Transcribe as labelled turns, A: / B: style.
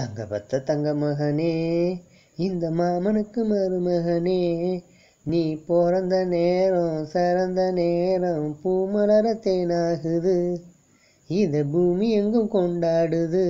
A: தங்க பத்த தங்க மகனே இந்த மாமனுக்கு மருமகனே நீ பிறந்த நேரம் சிறந்த நேரம் பூமலர தேனாகுது இதை பூமி எங்கும் கொண்டாடுது